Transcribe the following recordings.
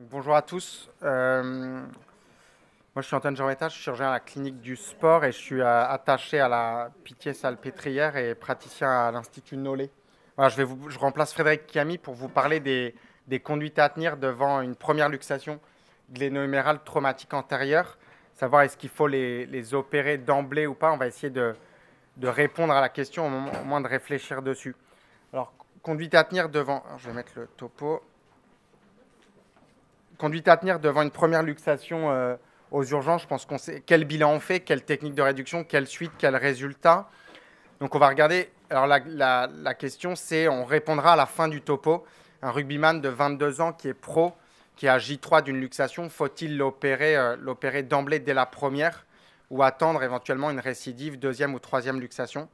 Bonjour à tous. Euh, moi, je suis Antoine jean je suis chirurgien à la clinique du sport et je suis euh, attaché à la Pitié-Salpêtrière et praticien à l'Institut Nolé. Voilà, je, vais vous, je remplace Frédéric Camille pour vous parler des, des, conduites à tenir devant une première luxation gléno-humérale traumatique antérieure. Savoir est-ce qu'il faut les, les opérer d'emblée ou pas. On va essayer de, de répondre à la question au, moins de réfléchir dessus. Alors, conduite à tenir devant. je vais mettre le topo conduite à tenir devant une première luxation euh, aux urgences, je pense qu'on sait quel bilan on fait, quelle technique de réduction, quelle suite, quel résultat. Donc on va regarder. Alors la, question, c'est on répondra à la fin du topo. Un rugbyman de 22 ans qui est pro, qui a J3 d'une luxation, faut-il euh, l'opérer d'emblée dès la première ou attendre éventuellement une récidive, deuxième ou troisième luxation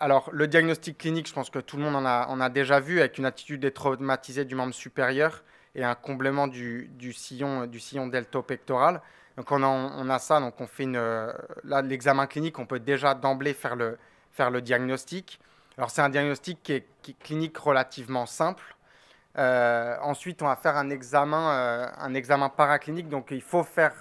alors, le diagnostic clinique, je pense que tout le monde en a, déjà vu, avec une attitude détraumatisée du membre supérieur et un comblement du, sillon, du sillon delto-pectoral. Donc, on a, ça, donc on fait une, là, l'examen clinique, on peut déjà d'emblée faire le, diagnostic. Alors, c'est un diagnostic qui est, clinique relativement simple. Euh, ensuite, on va faire un examen, euh, un examen paraclinique. Donc, il faut faire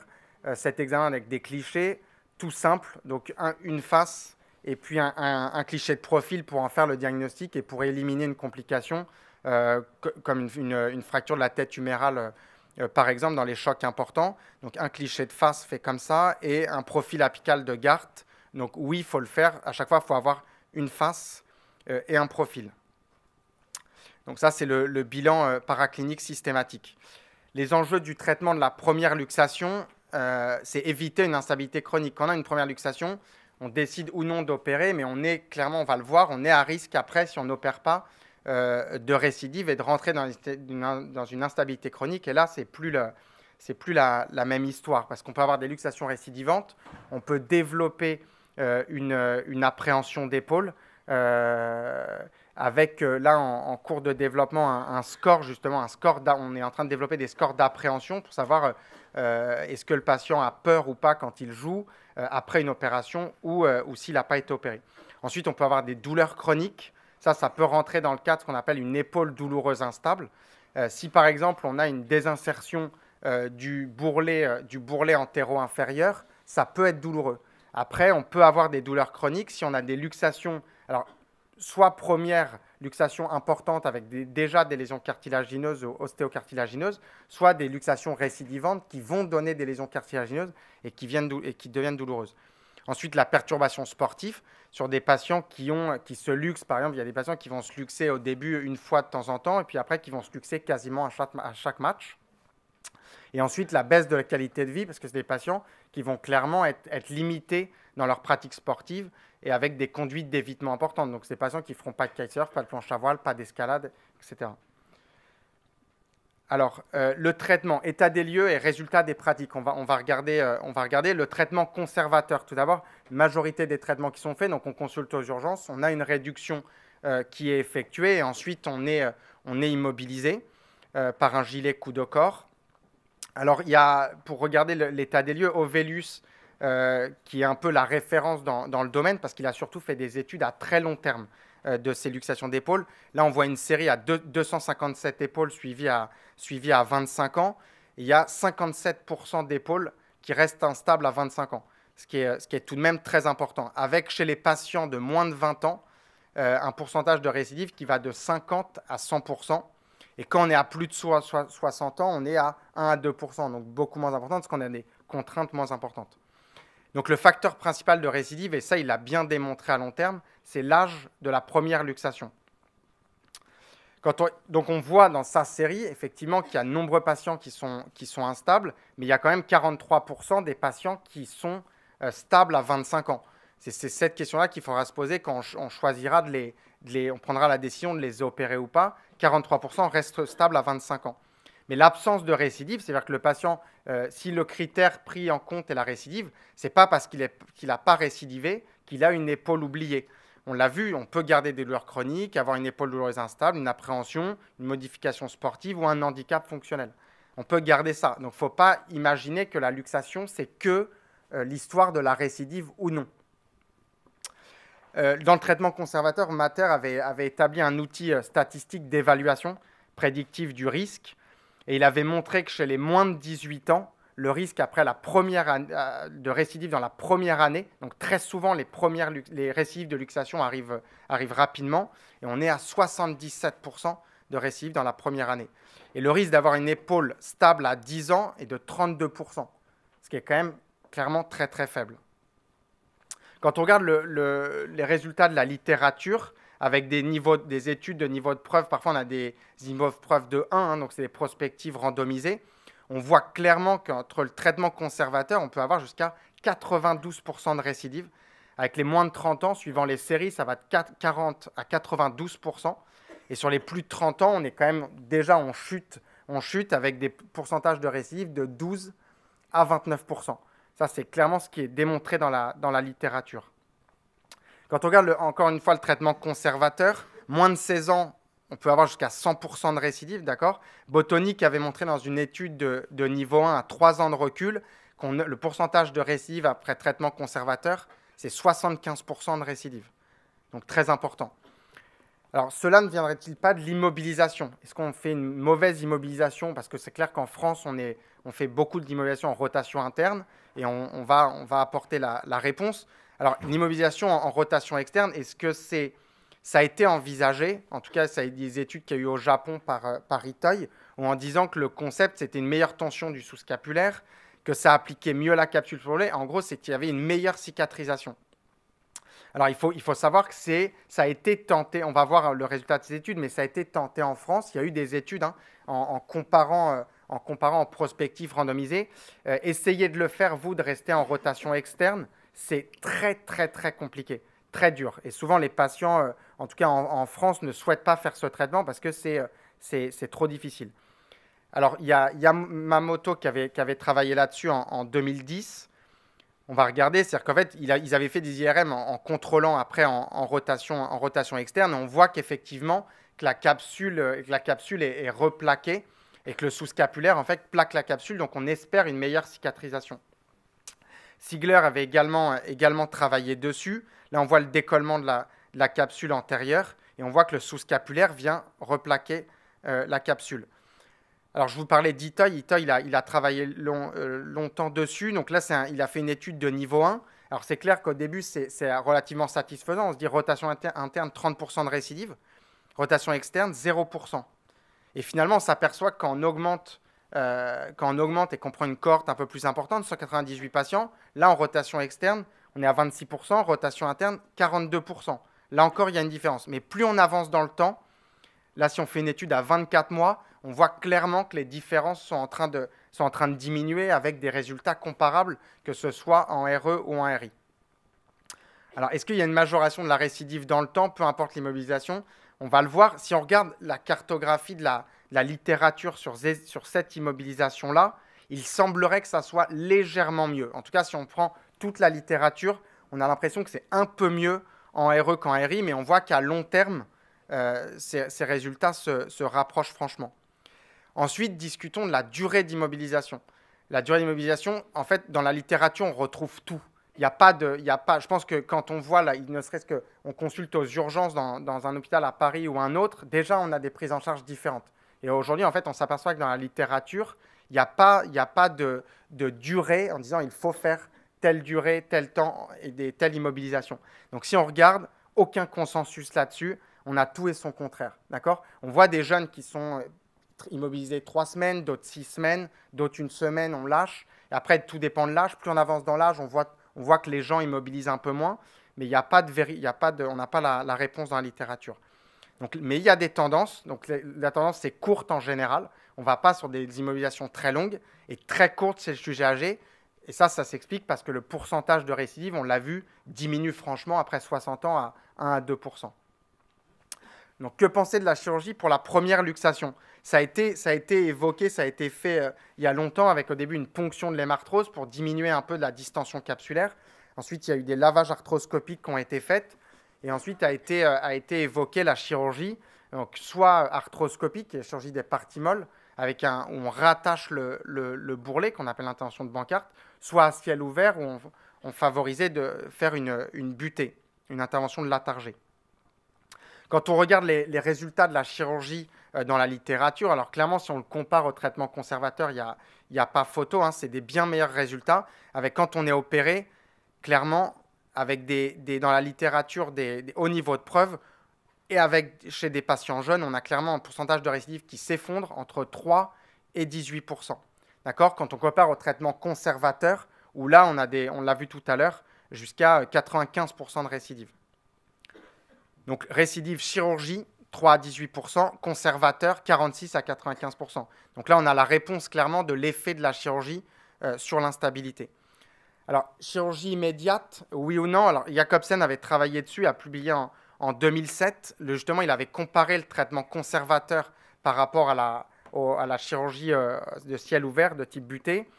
euh, cet examen avec des clichés, tout simple. Donc, une face et puis un, cliché de profil pour en faire le diagnostic et pour éliminer une complication euh, comme une, fracture de la tête humérale, euh, euh, par exemple, dans les chocs importants. Donc un cliché de face fait comme ça et un profil apical de garde. Donc oui, il faut le faire. À chaque fois, il faut avoir une face et un profil. Donc ça, c'est le, le, bilan paraclinique systématique. Les enjeux du traitement de la première luxation, c'est éviter une instabilité chronique. Quand on a une première luxation, on décide ou non d'opérer, mais on est clairement, on va le voir, on est à risque après, si on n'opère pas, euh, de récidive et de rentrer dans une, instabilité chronique. Et là, c'est plus, plus la, même histoire, parce qu'on peut avoir des luxations récidivantes, on peut développer euh, une, appréhension d'épaule, euh, avec là en, cours de développement un, score, justement, un score on est en train de développer des scores d'appréhension pour savoir est-ce que le patient a peur ou pas quand il joue, euh, après une opération ou, euh, ou s'il n'a pas été opéré. Ensuite, on peut avoir des douleurs chroniques. Ça, ça peut rentrer dans le cadre qu'on appelle une épaule douloureuse instable. Euh, si par exemple on a une désinsertion du bourrelet, du bourrelet inférieur ça peut être douloureux. Après, on peut avoir des douleurs chroniques si on a des luxations. Alors, soit première luxation importante avec déjà des lésions cartilagineuses ou ostéocartilagineuses, soit des luxations récidivantes qui vont donner des lésions cartilagineuses et qui, deviennent douloureuses. Ensuite, la perturbation sportive sur des patients qui, se luxent. Par exemple, il y a des patients qui vont se luxer au début une fois de temps en temps et puis après qui vont se luxer quasiment à chaque, match. Et ensuite, la baisse de la qualité de vie parce que c'est des patients qui vont clairement être, être limités dans leur pratique sportive et avec des conduites d'évitement importantes. Donc, c'est des patients qui ne feront pas de kitesurf, pas de planche à voile, pas d'escalade, etc. Alors, euh, le traitement, état des lieux et résultat des pratiques. On va, on va, regarder, euh, on va regarder, le traitement conservateur. Tout d'abord, majorité des traitements qui sont faits, donc on consulte aux urgences, on a une réduction euh, qui est effectuée et ensuite on est, on est immobilisé par un gilet coup de corps. Alors, il y a, pour regarder l'état des lieux, au Vélus, euh, qui est un peu la référence dans, le domaine, parce qu'il a surtout fait des études à très long terme euh, de ces luxations d'épaule. Là, on voit une série à 257 épaules suivies à, 25 ans. il y a 57% d'épaules qui restent instables à 25 ans, ce qui, est, tout de même très important. Avec chez les patients de moins de 20 ans, euh, un pourcentage de récidive qui va de 50 à 100%. Et quand on est à plus de 60 ans, on est à 1 à 2%, donc beaucoup moins important parce qu'on a des contraintes moins importantes. Donc le facteur principal de récidive, et ça il l'a bien démontré à long terme, c'est l'âge de la première luxation. donc on voit dans sa série effectivement qu'il y a de nombreux patients qui sont, instables, mais il y a quand même 43% des patients qui sont euh, stables à 25 ans. C'est cette question-là qu'il faudra se poser quand on, choisira on prendra la décision de les opérer ou pas. 43% restent stables à 25 ans. Mais l'absence de récidive, c'est-à-dire que le patient, euh, si le critère pris en compte est la récidive, c'est pas parce qu'il n'a pas récidivé qu'il a une épaule oubliée. On l'a vu, on peut garder des douleurs chroniques, avoir une épaule douloureuse instable, une appréhension, une modification sportive ou un handicap fonctionnel. On peut garder ça. Donc, il ne faut pas imaginer que la luxation, c'est que euh, l'histoire de la récidive ou non. Euh, dans le traitement conservateur, Mater avait établi un outil statistique d'évaluation prédictive du risque et il avait montré que chez les moins de 18 ans, le risque après la première euh, de récidive dans la première année, donc très souvent les, premières, récidives de luxation arrivent, rapidement, et on est à 77% de récidive dans la première année. Et le risque d'avoir une épaule stable à 10 ans est de 32%, ce qui est quand même clairement très très faible. Quand on regarde les résultats de la littérature, avec des, niveaux, des études de niveau de preuve. Parfois, on a des niveaux de preuve de 1, hein, donc c'est des prospectives randomisées. On voit clairement qu'entre le traitement conservateur, on peut avoir jusqu'à 92% de récidive. Avec les moins de 30 ans, suivant les séries, ça va de 40 à 92%. Et sur les plus de 30 ans, on est quand même déjà, en chute, on chute avec des pourcentages de récidive de 12 à 29%. Ça, c'est clairement ce qui est démontré dans la, dans la littérature. Quand on regarde encore une fois le traitement conservateur, moins de 16 ans, on peut avoir jusqu'à 100% de récidive, d'accord Botonique avait montré dans une étude de, niveau 1 à 3 ans de recul qu'on le pourcentage de récidive après traitement conservateur, c'est 75% de récidive. Donc très important. Alors cela ne viendrait-il pas de l'immobilisation Est-ce qu'on fait une mauvaise immobilisation Parce que c'est clair qu'en France, on, est, on fait beaucoup d'immobilisation en rotation interne et on, va, on va apporter la réponse. Alors, l'immobilisation en, rotation externe, est-ce que c'est ça a été envisagé, en tout cas, ça a des études qu'il y a eu au Japon par, euh, par en disant que le concept, c'était une meilleure tension du sous-scapulaire, que ça appliquait mieux la capsule florale. En gros, c'est qu'il y avait une meilleure cicatrisation. Alors, il faut, il faut savoir que c'est, ça a été tenté, on va voir euh, le résultat de ces études, mais ça a été tenté en France. Il y a eu des études hein, en, comparant. Euh, en comparant en prospective randomisée, essayez de le faire, vous, de rester en rotation externe c'est très, très, très compliqué, très dur. Et souvent, les patients, euh, en tout cas en, France, ne souhaitent pas faire ce traitement parce que c'est euh, trop difficile. Alors, il y, a, Mamoto qui avait, travaillé là-dessus en, 2010. On va regarder, c'est-à-dire qu'en fait, ils avaient fait des IRM en, contrôlant après en, rotation, externe. on voit qu'effectivement, que la capsule, euh, la capsule est, replaquée et que le sous-scapulaire, en fait, plaque la capsule. Donc, on espère une meilleure cicatrisation. Sigler avait également, euh, également travaillé dessus. Là, on voit le décollement de la, capsule antérieure et on voit que le sous-scapulaire vient replaquer euh, la capsule. Alors, je vous parlais d'Itoy. Itoy, il a, il a travaillé euh, longtemps dessus. Donc là, c'est, il a fait une étude de niveau 1. Alors, c'est clair qu'au début, c'est relativement satisfaisant. On se dit rotation interne, 30% de récidive. Rotation externe, 0%. Et finalement, on s'aperçoit qu'en augmente euh, quand on augmente et qu'on prend une cohorte un peu plus importante, 198 patients, là en rotation externe, on est à 26%, rotation interne, 42%. Là encore, il y a une différence. Mais plus on avance dans le temps, là si on fait une étude à 24 mois, on voit clairement que les différences sont en train de, sont en train de diminuer avec des résultats comparables, que ce soit en RE ou en RI. Alors, est-ce qu'il y a une majoration de la récidive dans le temps, peu importe l'immobilisation On va le voir. Si on regarde la cartographie de la, la littérature sur, cette immobilisation-là, il semblerait que ça soit légèrement mieux. En tout cas, si on prend toute la littérature, on a l'impression que c'est un peu mieux en RE qu'en RI, mais on voit qu'à long terme, euh, ces, résultats se, rapprochent franchement. Ensuite, discutons de la durée d'immobilisation. La durée d'immobilisation, en fait, dans la littérature, on retrouve tout. Il n'y a pas de, a pas. Je pense que quand on voit, là, il ne serait-ce que, consulte aux urgences dans, un hôpital à Paris ou un autre, déjà on a des prises en charge différentes. Et aujourd'hui, en fait, on s'aperçoit que dans la littérature, il n'y a pas, de, durée en disant il faut faire telle durée, tel temps et des, telle immobilisation. Donc si on regarde, aucun consensus là-dessus. On a tout et son contraire. D'accord On voit des jeunes qui sont euh, immobilisés trois semaines, d'autres six semaines, d'autres une semaine, on lâche. Et après, tout dépend de l'âge. Plus on avance dans l'âge, on voit, que les gens immobilisent un peu moins. Mais il n'y a pas de, on n'a pas la réponse dans la littérature mais il y a des tendances. Donc la, tendance, c'est courte en général. On ne va pas sur des immobilisations très longues. Et très courtes, c'est le sujet âgé. Et ça, ça s'explique parce que le pourcentage de récidive, on l'a vu, diminue franchement après 60 ans à 1 à 2 Donc que penser de la chirurgie pour la première luxation ça a, été, ça a été évoqué, ça a été fait euh, il y a longtemps avec au début une ponction de l'hémarthrose pour diminuer un peu de la distension capsulaire. Ensuite, il y a eu des lavages arthroscopiques qui ont été faits et ensuite a été, euh, a été évoquée la chirurgie, donc soit arthroscopique, la chirurgie des parties molles, avec un, où on rattache le, le, bourrelet qu'on appelle l'intervention de bancarte, soit à ciel ouvert où on, favorisait de faire une, une, butée, une intervention de latargé. Quand on regarde les, résultats de la chirurgie euh, dans la littérature, alors clairement, si on le compare au traitement conservateur, il n'y a, a, pas photo, hein, c'est des bien meilleurs résultats. Avec quand on est opéré, clairement, avec des, dans la littérature des, hauts niveaux de preuves. Et avec, chez des patients jeunes, on a clairement un pourcentage de récidive qui s'effondre entre 3 et 18 D'accord Quand on compare au traitement conservateur, où là, on, a des, on l'a vu tout à l'heure, jusqu'à 95 de récidive. Donc récidive chirurgie, 3 à 18 conservateur, 46 à 95 Donc là, on a la réponse clairement de l'effet de la chirurgie euh, sur l'instabilité. Alors, chirurgie immédiate, oui ou non Alors, Jacobsen avait travaillé dessus, a publié en, 2007. justement, il avait comparé le traitement conservateur par rapport à la, à la chirurgie euh, de ciel ouvert de type buté.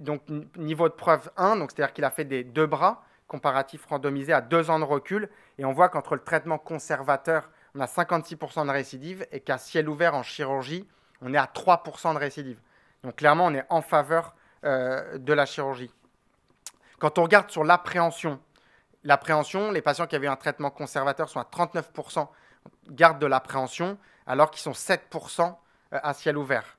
donc, niveau de preuve 1, c'est-à-dire qu'il a fait des deux bras comparatifs randomisés à deux ans de recul. Et on voit qu'entre le traitement conservateur, on a 56% de récidive et qu'à ciel ouvert en chirurgie, on est à 3% de récidive. Donc, clairement, on est en faveur euh, de la chirurgie. Quand on regarde sur l'appréhension, l'appréhension, les patients qui avaient un traitement conservateur sont à 39% garde de l'appréhension, alors qu'ils sont 7% euh, à ciel ouvert.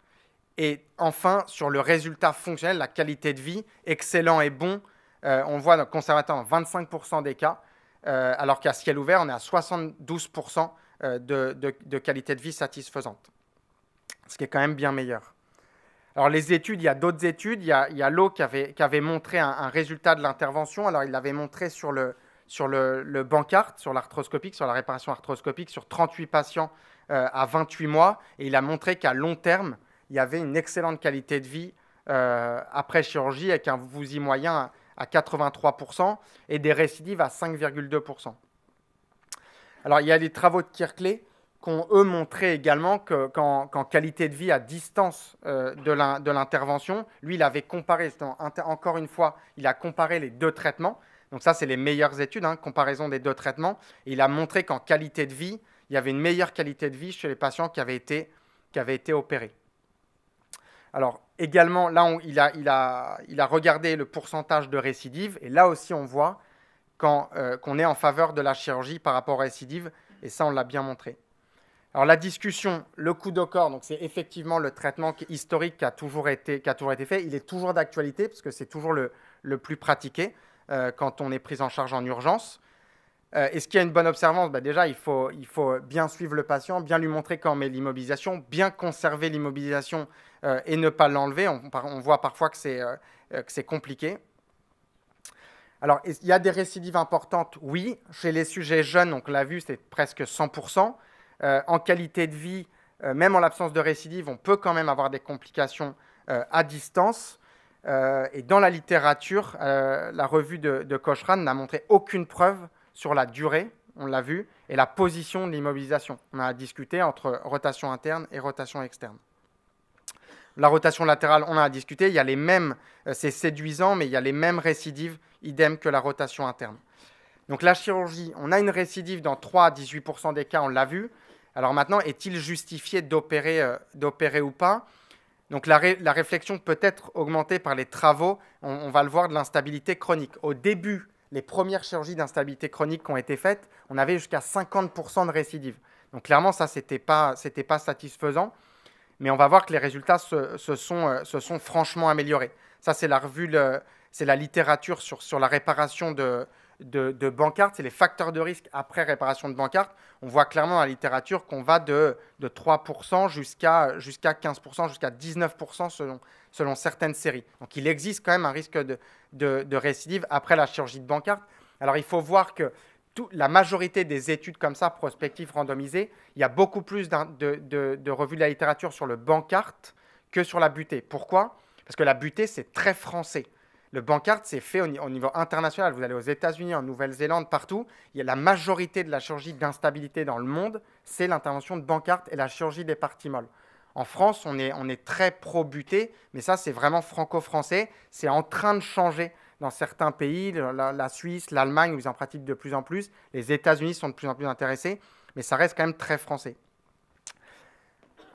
Et enfin, sur le résultat fonctionnel, la qualité de vie, excellent et bon, euh, on voit dans conservateur 25% des cas, euh, alors qu'à ciel ouvert, on est à 72% de qualité de vie satisfaisante, ce qui est quand même bien meilleur. Alors les études, il y a d'autres études. Il y a, il Lowe qui avait, montré un, résultat de l'intervention. Alors il l'avait montré sur le, sur bancart, sur l'arthroscopique, sur la réparation arthroscopique, sur 38 patients euh, à 28 mois. Et il a montré qu'à long terme, il y avait une excellente qualité de vie euh, après chirurgie avec un y moyen à 83% et des récidives à 5,2%. Alors il y a les travaux de Kirkley qu'on eux montré également qu'en qualité de vie à distance euh, de l'intervention, lui, il avait comparé, encore une fois, il a comparé les deux traitements. Donc ça, c'est les meilleures études, hein, comparaison des deux traitements. il a montré qu'en qualité de vie, il y avait une meilleure qualité de vie chez les patients qui avaient été, qui avaient été opérés. Alors également, là, où il, a, regardé le pourcentage de récidive, et là aussi, on voit euh, qu'on est en faveur de la chirurgie par rapport à récidive, et ça, on l'a bien montré. Alors la discussion, le coup de corps, donc c'est effectivement le traitement historique qui a, toujours été, qui a toujours été fait. Il est toujours d'actualité parce que c'est toujours le, le, plus pratiqué euh, quand on est pris en charge en urgence. Euh, Est-ce qu'il y a une bonne observance bah Déjà, il faut, il faut, bien suivre le patient, bien lui montrer quand on met l'immobilisation, bien conserver l'immobilisation euh, et ne pas l'enlever. On, voit parfois que c'est euh, compliqué. Alors, il y a des récidives importantes, oui. Chez les sujets jeunes, donc l'a vue, c'est presque 100%. Euh, en qualité de vie, euh, même en l'absence de récidive, on peut quand même avoir des complications euh, à distance. et dans la littérature, la revue de, Cochrane n'a montré aucune preuve sur la durée, on l'a vu, et la position de l'immobilisation. On a discuté entre rotation interne et rotation externe. La rotation latérale, on a discuté, il y a les mêmes, c'est séduisant, mais il y a les mêmes récidives, idem que la rotation interne. Donc la chirurgie, on a une récidive dans 3 à 18% des cas, on l'a vu. Alors maintenant, est-il justifié d'opérer euh, ou pas Donc la, réflexion peut être augmentée par les travaux, on, va le voir, de l'instabilité chronique. Au début, les premières chirurgies d'instabilité chronique qui ont été faites, on avait jusqu'à 50% de récidive. Donc clairement, ça, ce n'était pas, satisfaisant. Mais on va voir que les résultats se, sont, euh, se sont, franchement améliorés. Ça, c'est la revue, c'est la littérature sur, sur la réparation de, de, de bancarte, c'est les facteurs de risque après réparation de bancarte. On voit clairement dans la littérature qu'on va de, de 3% jusqu'à jusqu'à 15%, jusqu'à 19% selon, selon certaines séries. Donc il existe quand même un risque de, récidive après la chirurgie de bancarte. Alors il faut voir que la majorité des études comme ça, prospectives, randomisées, il y a beaucoup plus de, revues de la littérature sur le bancarte que sur la butée. Pourquoi Parce que la butée, c'est très français. Le Bancard, c'est fait au, niveau international. Vous allez aux États-Unis, en Nouvelle-Zélande, partout. Il y a la majorité de la chirurgie d'instabilité dans le monde, c'est l'intervention de Bancard et la chirurgie des parties molles. En France, on est, très pro-buté, mais ça, c'est vraiment franco-français. C'est en train de changer dans certains pays, la, Suisse, l'Allemagne, où ils en pratiquent de plus en plus. Les États-Unis sont de plus en plus intéressés, mais ça reste quand même très français.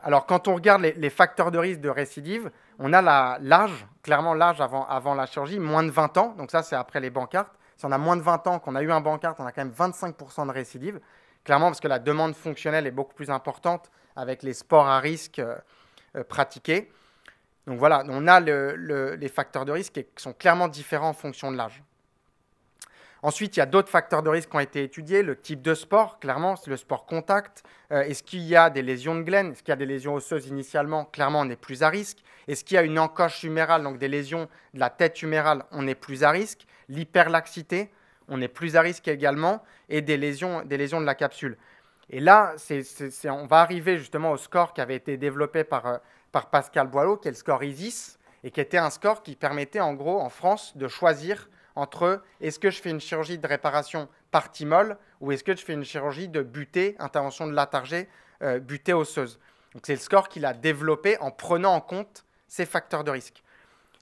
Alors, quand on regarde les, facteurs de risque de récidive, on a l'âge, clairement l'âge avant, la chirurgie, moins de 20 ans. Donc ça, c'est après les bancartes. Si on a moins de 20 ans, qu'on a eu un bancarte, on a quand même 25% de récidive. Clairement, parce que la demande fonctionnelle est beaucoup plus importante avec les sports à risque euh, euh, pratiqués. Donc voilà, on a les facteurs de risque qui sont clairement différents en fonction de l'âge. Ensuite, il y a d'autres facteurs de risque qui ont été étudiés, le type de sport, clairement, c'est le sport contact. Euh, est-ce qu'il y a des lésions de glaine Est-ce qu'il y a des lésions osseuses initialement Clairement, on est plus à risque. Est-ce qu'il y a une encoche humérale, donc des lésions de la tête humérale On est plus à risque. L'hyperlaxité, on est plus à risque également. Et des lésions, de la capsule. Et là, on va arriver justement au score qui avait été développé par, euh, par Pascal Boileau, qui est le score ISIS, et qui était un score qui permettait en gros en France de choisir entre est-ce que je fais une chirurgie de réparation par molle ou est-ce que je fais une chirurgie de butée, intervention de latargé euh, butée osseuse. Donc c'est le score qu'il a développé en prenant en compte ces facteurs de risque.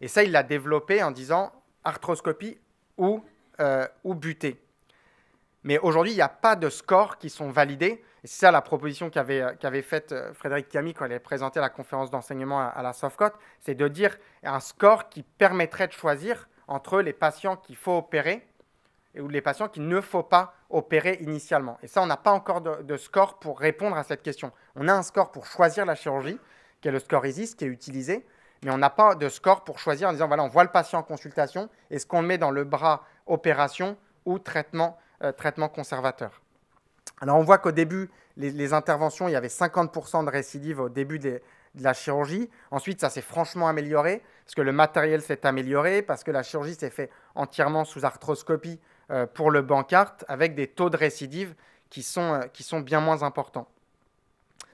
Et ça, il l'a développé en disant arthroscopie ou, euh, ou butée. Mais aujourd'hui, il n'y a pas de scores qui sont validés. Et c'est ça la proposition qu'avait, euh, qu'avait faite Frédéric Cami quand elle avait présenté la conférence d'enseignement à, à la Sofcot, c'est de dire un score qui permettrait de choisir entre les patients qu'il faut opérer et ou les patients qu'il ne faut pas opérer initialement. Et ça, on n'a pas encore de, score pour répondre à cette question. On a un score pour choisir la chirurgie, qui est le score ISIS, qui est utilisé, mais on n'a pas de score pour choisir en disant, voilà, on voit le patient en consultation, est-ce qu'on le met dans le bras opération ou euh, traitement, conservateur alors on voit qu'au début, les, les, interventions, il y avait 50% de récidive au début des, la chirurgie. Ensuite, ça s'est franchement amélioré, parce que le matériel s'est amélioré, parce que la chirurgie s'est faite entièrement sous arthroscopie euh, pour le bancart avec des taux de récidive qui sont, euh, qui sont bien moins importants.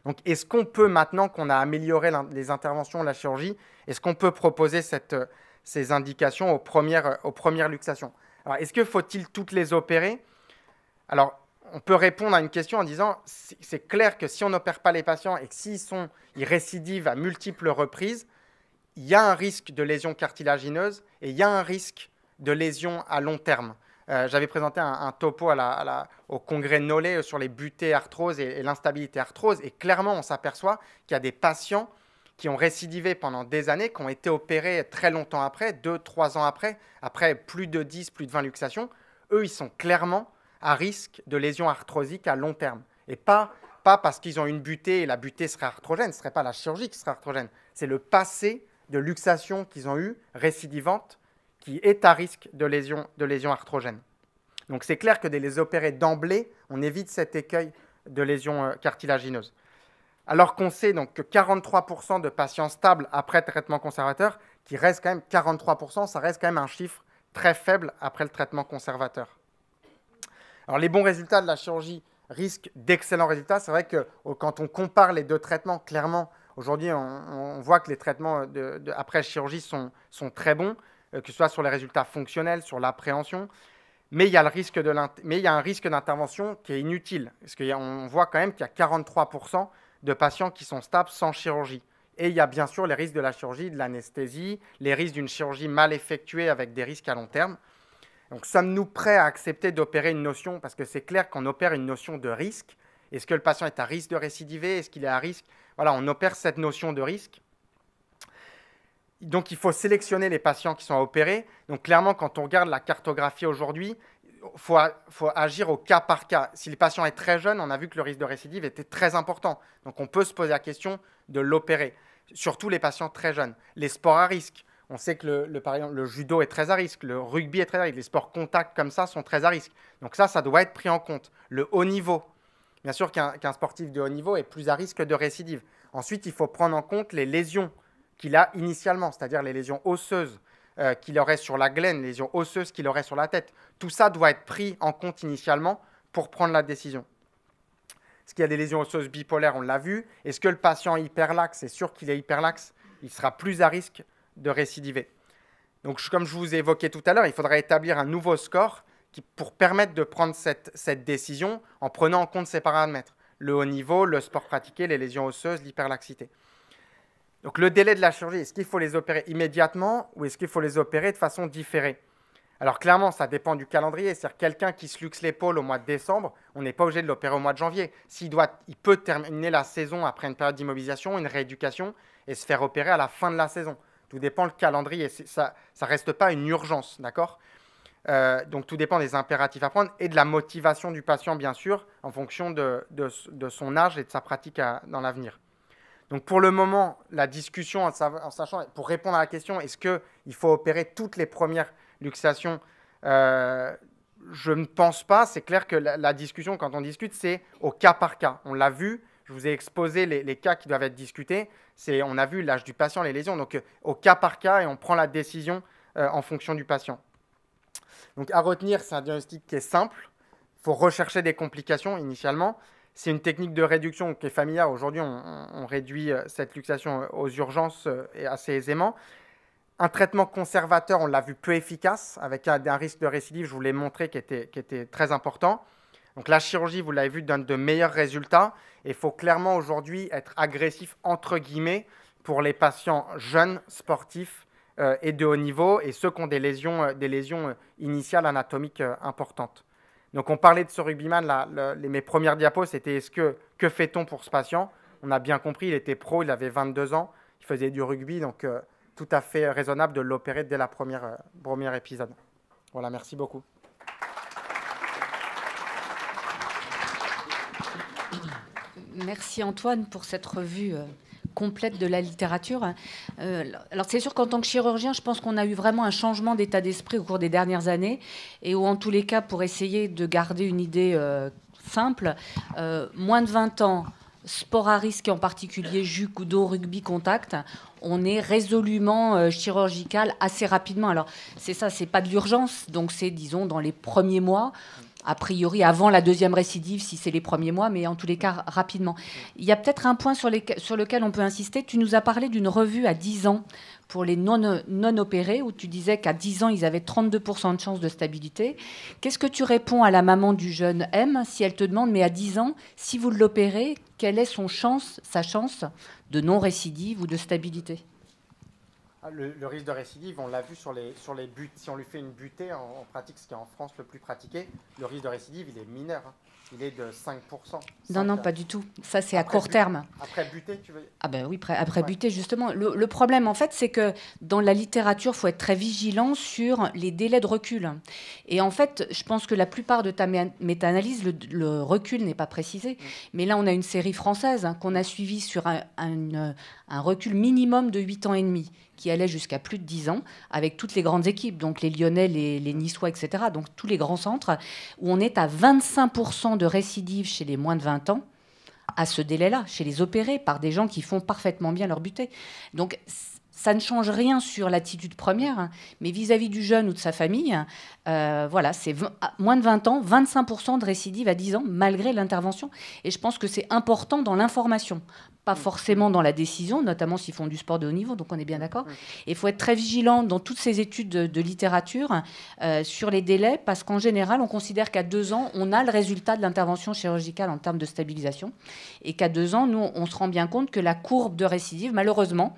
Donc, est-ce qu'on peut, maintenant qu'on a amélioré les interventions, de la chirurgie, est-ce qu'on peut proposer cette, euh, ces indications aux premières, aux premières luxations Alors, est-ce que faut-il toutes les opérer Alors, on peut répondre à une question en disant c'est clair que si on n'opère pas les patients et que s'ils sont, ils récidivent à multiples reprises, il y a un risque de lésion cartilagineuse et il y a un risque de lésion à long terme. Euh, j'avais présenté un, topo au congrès Nollet euh, sur les butées arthrose et, l'instabilité arthrose. Et clairement, on s'aperçoit qu'il y a des patients qui ont récidivé pendant des années, qui ont été opérés très longtemps après, deux, trois ans après, après plus de 10, plus de 20 luxations. Eux, ils sont clairement à risque de lésions arthrosiques à long terme. Et pas, pas parce qu'ils ont une butée et la butée serait arthrogène, ce ne serait pas la chirurgie qui serait arthrogène. C'est le passé de luxation qu'ils ont eu, récidivante, qui est à risque de lésions de lésion arthrogènes. Donc c'est clair que dès les opérer d'emblée, on évite cet écueil de lésions euh, cartilagineuses. Alors qu'on sait donc que 43% de patients stables après traitement conservateur, qui reste quand même 43%, ça reste quand même un chiffre très faible après le traitement conservateur. Alors les bons résultats de la chirurgie risquent d'excellents résultats. C'est vrai que quand on compare les deux traitements, clairement, aujourd'hui, on, voit que les traitements après chirurgie sont, très bons, euh, que ce soit sur les résultats fonctionnels, sur l'appréhension. Mais il, y a mais il y a un risque d'intervention qui est inutile, parce qu'on voit quand même qu'il y a 43% de patients qui sont stables sans chirurgie. Et il y a bien sûr les risques de la chirurgie, de l'anesthésie, les risques d'une chirurgie mal effectuée avec des risques à long terme. Donc sommes-nous prêts à accepter d'opérer une notion, parce que c'est clair qu'on opère une notion de risque. Est-ce que le patient est à risque de récidiver Est-ce qu'il est à risque Voilà, on opère cette notion de risque. Donc il faut sélectionner les patients qui sont à opérer. Donc clairement, quand on regarde la cartographie aujourd'hui, il faut, faut, agir au cas par cas. Si le patient est très jeune, on a vu que le risque de récidive était très important. Donc on peut se poser la question de l'opérer, surtout les patients très jeunes. Les sports à risque, on sait que le, judo est très à risque, le rugby est très à risque, les sports contact comme ça sont très à risque. Donc ça, ça doit être pris en compte. Le haut niveau. Bien sûr qu'un sportif de haut niveau est plus à risque de récidive. Ensuite, il faut prendre en compte les lésions qu'il a initialement, c'est-à-dire les lésions osseuses euh, qu'il aurait sur la glaine, les lésions osseuses qu'il aurait sur la tête. Tout ça doit être pris en compte initialement pour prendre la décision. Est-ce qu'il y a des lésions osseuses bipolaires On l'a vu. Est-ce que le patient hyperlaxe, est sûr qu'il est hyperlaxe Il sera plus à risque de récidiver. Donc, comme je vous ai évoqué tout à l'heure, il faudra établir un nouveau score qui, pour permettre de prendre cette, décision en prenant en compte ces paramètres le haut niveau, le sport pratiqué, les lésions osseuses, l'hyperlaxité. Donc, le délai de la chirurgie, est-ce qu'il faut les opérer immédiatement ou est-ce qu'il faut les opérer de façon différée alors clairement, ça dépend du calendrier. C'est-à-dire quelqu'un qui se luxe l'épaule au mois de décembre, on n'est pas obligé de l'opérer au mois de janvier. S'il doit, il peut terminer la saison après une période d'immobilisation, une rééducation, et se faire opérer à la fin de la saison. Tout dépend le calendrier. Ça ne reste pas une urgence, d'accord euh, donc tout dépend des impératifs à prendre et de la motivation du patient, bien sûr, en fonction de, de, son âge et de sa pratique dans l'avenir. Donc pour le moment, la discussion, en, sachant, pour répondre à la question, est-ce qu'il faut opérer toutes les premières luxations euh, Je ne pense pas. C'est clair que la, discussion, quand on discute, c'est au cas par cas. On l'a vu, je vous ai exposé les cas qui doivent être discutés on a vu l'âge du patient, les lésions, donc euh, au cas par cas, et on prend la décision euh, en fonction du patient. Donc à retenir, c'est un diagnostic qui est simple. Il faut rechercher des complications initialement. C'est une technique de réduction qui est familière. Aujourd'hui, on, réduit euh, cette luxation aux urgences assez aisément. Un traitement conservateur, on l'a vu peu efficace, avec un, risque de récidive, je vous l'ai montré, qui était très important. Donc la chirurgie, vous l'avez vu, donne de meilleurs résultats. Et il faut clairement aujourd'hui être agressif, entre guillemets, pour les patients jeunes, sportifs euh, et de haut niveau, et ceux qui ont des lésions, euh, des lésions euh, initiales anatomiques importantes. Donc on parlait de ce rugbyman, là, mes premières diapos, c'était que, que fait-on pour ce patient On a bien compris, il était pro, il avait 22 ans, il faisait du rugby, donc tout à fait raisonnable de l'opérer dès la première, premier épisode. Voilà, merci beaucoup. Merci Antoine pour cette revue euh, complète de la littérature. Euh, alors c'est sûr qu'en tant que chirurgien, je pense qu'on a eu vraiment un changement d'état d'esprit au cours des dernières années, et où en tous les cas, pour essayer de garder une idée euh, simple, moins de 20 ans, sport à risque, et en particulier jus, rugby, contact, on est résolument chirurgical assez rapidement. Alors c'est ça, c'est pas de l'urgence, donc c'est disons dans les premiers mois a priori avant la deuxième récidive, si c'est les premiers mois, mais en tous les cas rapidement. Il y a peut-être un point sur, lequel on peut insister. Tu nous as parlé d'une revue à 10 ans pour les non, opérés, où tu disais qu'à 10 ans, ils avaient 32% de chance de stabilité. Qu'est-ce que tu réponds à la maman du jeune M si elle te demande, mais à 10 ans, si vous l'opérez, quelle est son chance, sa chance de non-récidive ou de stabilité ah, le, risque de récidive, on l'a vu sur les, sur les buts. Si on lui fait une butée, en, pratique, ce qui est en France le plus pratiqué, le risque de récidive, il est mineur. Hein. Il est de 5%. non, non, pas du tout. Ça, c'est à court terme. Après butée, tu veux Ah ben oui, après, butée, justement. Le, problème, en fait, c'est que dans la littérature, faut être très vigilant sur les délais de recul. Et en fait, je pense que la plupart de ta méta-analyse, le, recul n'est pas précisé. Mm. Mais là, on a une série française hein, qu'on a suivie sur un, un euh, recul minimum de 8 ans et demi qui allait jusqu'à plus de 10 ans, avec toutes les grandes équipes, donc les Lyonnais, les, les Niçois, etc., donc tous les grands centres, où on est à 25% de récidive chez les moins de 20 ans à ce délai-là, chez les opérés, par des gens qui font parfaitement bien leur butée. Donc ça ne change rien sur l'attitude première, hein, mais vis-à-vis du jeune ou de sa famille, euh, voilà, c'est ah, moins de 20 ans, 25% de récidive à 10 ans, malgré l'intervention. Et je pense que c'est important dans l'information, pas forcément dans la décision, notamment s'ils font du sport de haut niveau, donc on est bien d'accord. Mm. Et il faut être très vigilant dans toutes ces études de, littérature euh, sur les délais, parce qu'en général, on considère qu'à 2 ans, on a le résultat de l'intervention chirurgicale en termes de stabilisation. Et qu'à 2 ans, nous, on se rend bien compte que la courbe de récidive, malheureusement,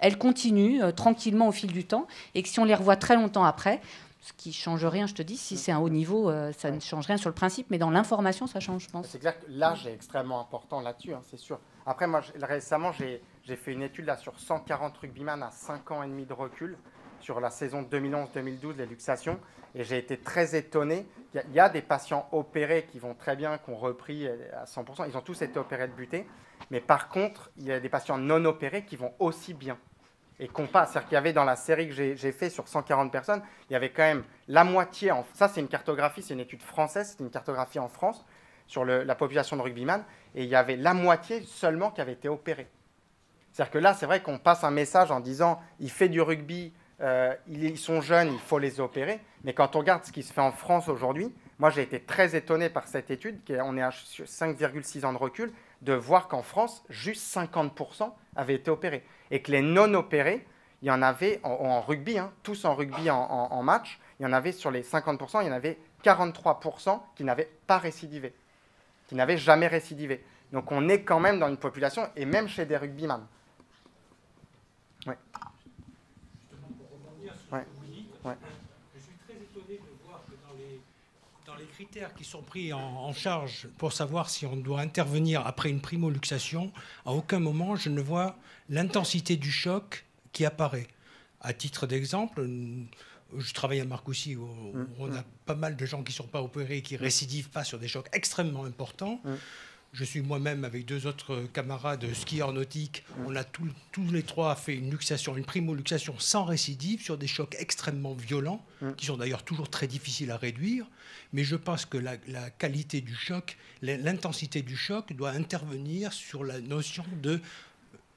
elles continuent euh, tranquillement au fil du temps, et que si on les revoit très longtemps après, ce qui change rien, je te dis, si c'est un haut niveau, euh, ça ne change rien sur le principe, mais dans l'information, ça change, je pense. C'est exact. que l'âge est extrêmement important là-dessus, hein, c'est sûr. Après, moi, récemment, j'ai fait une étude là sur 140 rugbyman à 5 ans et demi de recul sur la saison 2011-2012, les luxations, et j'ai été très étonné. Il y, a des patients opérés qui vont très bien, qui ont repris euh, à 100%, ils ont tous été opérés de butée, mais par contre, il y a des patients non opérés qui vont aussi bien et compas. C'est-à-dire qu'il y avait dans la série que j'ai fait sur 140 personnes, il y avait quand même la moitié. ça, c'est une cartographie, c'est une étude française, c'est une cartographie en France sur la population de rugbyman, et il y avait la moitié seulement qui avait été opérée. C'est-à-dire que là, c'est vrai qu'on passe un message en disant il fait du rugby, euh, ils sont jeunes, il faut les opérer. Mais quand on regarde ce qui se fait en France aujourd'hui, moi j'ai été très étonné par cette étude, qui, on est à 5,6 ans de recul, de voir qu'en France, juste 50% avaient été opérés et que les non opérés, il y en avait en, rugby, hein, tous en rugby en, match, il y en avait sur les 50%, il y en avait 43% qui n'avaient pas récidivé, qui n'avaient jamais récidivé. Donc on est quand même dans une population, et même chez des rugbyman. critères qui sont pris en, charge pour savoir si on doit intervenir après une primo luxation, à aucun moment je ne vois l'intensité du choc qui apparaît. À titre d'exemple, je travaille à Marcoussis où, mm, on a mm. pas mal de gens qui ne sont pas opérés, qui récidivent pas sur des chocs extrêmement importants. Mm. Je suis moi-même avec deux autres euh, camarades skieurs nautiques. On a tous les trois fait une luxation, une primo-luxation sans récidive sur des chocs extrêmement violents, mm. qui sont d'ailleurs toujours très difficiles à réduire. Mais je pense que la qualité du choc, l'intensité du choc doit intervenir sur la notion de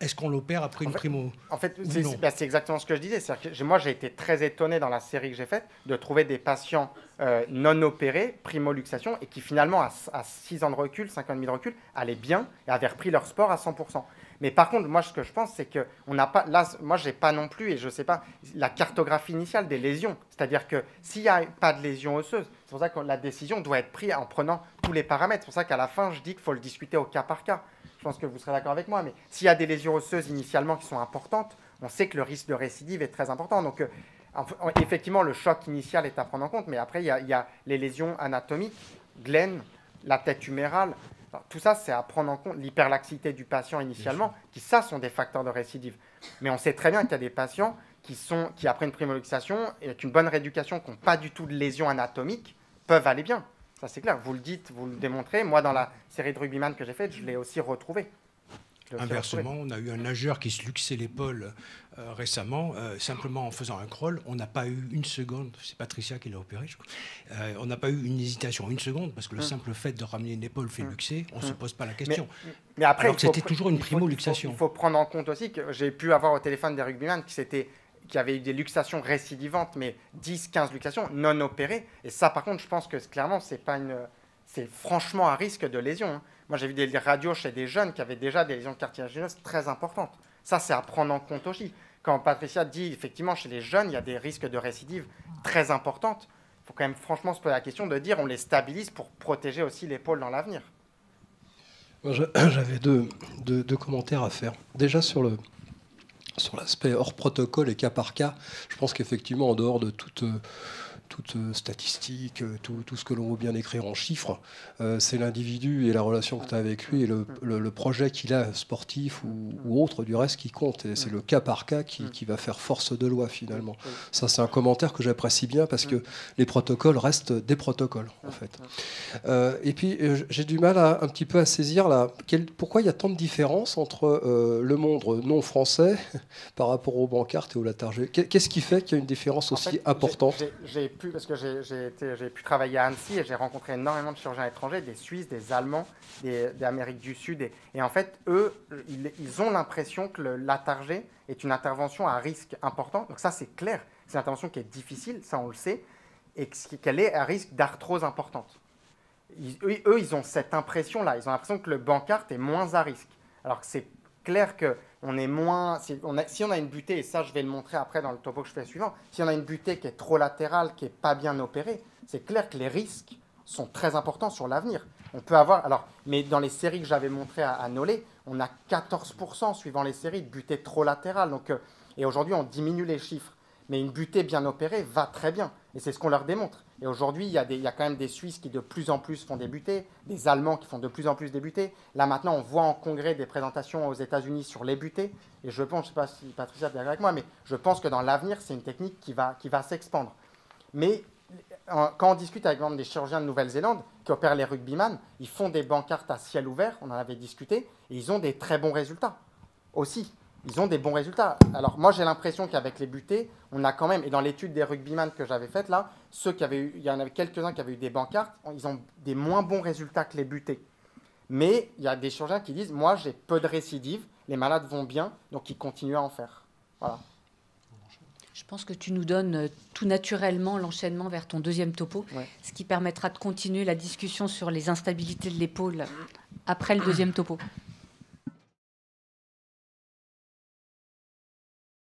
est-ce qu'on l'opère après une primo En fait, bah, c'est exactement ce que je disais. moi, j'ai été très étonné dans la série que j'ai faite de trouver des patients euh, non opérés, primo-luxation, et qui finalement, à 6 ans de recul, 5 ans et demi de recul, allaient bien et avaient repris leur sport à 100%. Mais par contre, moi, ce que je pense, c'est que on n'a pas. Là, moi, j'ai pas non plus, et je sais pas, la cartographie initiale des lésions. C'est-à-dire que s'il n'y a pas de lésion osseuse, c'est pour ça que la décision doit être prise en prenant tous les paramètres. C'est pour ça qu'à la fin, je dis qu'il faut le discuter au cas par cas je pense que vous serez d'accord avec moi, mais s'il y a des lésions osseuses initialement qui sont importantes, on sait que le risque de récidive est très important. Donc, euh, effectivement, le choc initial est à prendre en compte, mais après, il y a, les lésions anatomiques, glène la tête humérale. tout ça, c'est à prendre en compte. L'hyperlaxité du patient initialement, qui, ça, sont des facteurs de récidive. Mais on sait très bien qu'il y a des patients qui, sont, qui après une primoluxation et avec une bonne rééducation, qui n'ont pas du tout de lésions anatomiques, peuvent aller bien. Ça, c'est clair. Vous le dites, vous le démontrez. Moi, dans la série de rugbyman que j'ai faite, je l'ai aussi retrouvé. Inversement, on a eu un nageur qui se luxait l'épaule euh, récemment, euh, simplement en faisant un crawl. On n'a pas eu une seconde, c'est Patricia qui l'a opéré, je crois. Euh, on n'a pas eu une hésitation, une seconde, parce que le hmm. simple fait de ramener une épaule fait hmm. luxer, on ne hmm. se pose pas la question. Mais, après, c'était toujours une primo-luxation. Il, il faut, prendre en compte aussi que j'ai pu avoir au téléphone des rugbyman qui s'étaient qui avait eu des luxations récidivantes, mais 10, 15 luxations non opérées. Et ça, par contre, je pense que clairement, c'est pas une. C'est franchement à risque de lésion. Hein. Moi, j'ai vu des radios chez des jeunes qui avaient déjà des lésions cartilagineuses très importantes. Ça, c'est à prendre en compte aussi. Quand Patricia dit, effectivement, chez les jeunes, il y a des risques de récidive très importantes, il faut quand même franchement se poser la question de dire on les stabilise pour protéger aussi l'épaule dans l'avenir. J'avais deux, commentaires à faire. Déjà sur le, sur l'aspect hors protocole et cas par cas, je pense qu'effectivement, en dehors de toute euh, toute euh, statistique, euh, tout, ce que l'on veut bien écrire en chiffres, euh, c'est l'individu et la relation que tu as avec lui et le, projet qu'il a, sportif ou, autre, du reste, qui compte. Et c'est le cas par cas qui, va faire force de loi finalement. Ça, c'est un commentaire que j'apprécie bien parce que les protocoles restent des protocoles en fait. et puis, j'ai du mal un petit peu à saisir pourquoi il y a tant de différences entre le monde non français par rapport aux bancartes et aux latarges. Qu'est-ce qui fait qu'il y a une différence aussi importante parce que j'ai pu travailler à Annecy et j'ai rencontré énormément de chirurgiens étrangers, des Suisses, des Allemands, des, Amériques du Sud. Et, en fait, eux, ils, ont l'impression que l'attargé est une intervention à risque important. Donc ça, c'est clair. C'est une intervention qui est difficile, ça on le sait, et qu'elle est à risque d'arthrose importante. eux, ils ont cette impression-là. Ils ont l'impression que le Bancart est moins à risque. Alors que c'est clair que on est moins. Si on, a, une butée, et ça je vais le montrer après dans le topo que je fais suivant, si on a une butée qui est trop latérale, qui n'est pas bien opérée, c'est clair que les risques sont très importants sur l'avenir. On peut avoir. Alors, mais dans les séries que j'avais montrées à, à, on a 14% suivant les séries de butées trop latérales. Donc, euh, et aujourd'hui, on diminue les chiffres. Mais une butée bien opérée va très bien. Et c'est ce qu'on leur démontre. Et aujourd'hui, il, y, a quand même des Suisses qui de plus en plus font des butées, des Allemands qui font de plus en plus des débuter. Là maintenant, on voit en congrès des présentations aux États-Unis sur les butées. Et je pense, je ne sais pas si Patricia est d'accord avec moi, mais je pense que dans l'avenir, c'est une technique qui va, s'expandre. Mais quand on discute avec exemple, des chirurgiens de Nouvelle-Zélande qui opèrent les rugbyman, ils font des bancartes à ciel ouvert, on en avait discuté, et ils ont des très bons résultats aussi ils ont des bons résultats. Alors moi j'ai l'impression qu'avec les butés, on a quand même, et dans l'étude des rugbyman que j'avais faite là, ceux qui avaient eu, il y en avait quelques-uns qui avaient eu des bancards, ils ont des moins bons résultats que les butés. Mais il y a des chirurgiens qui disent, moi j'ai peu de récidives, les malades vont bien, donc ils continuent à en faire. Voilà. Je pense que tu nous donnes euh, tout naturellement l'enchaînement vers ton deuxième topo, ce qui permettra de continuer la discussion sur les instabilités de l'épaule après le deuxième topo.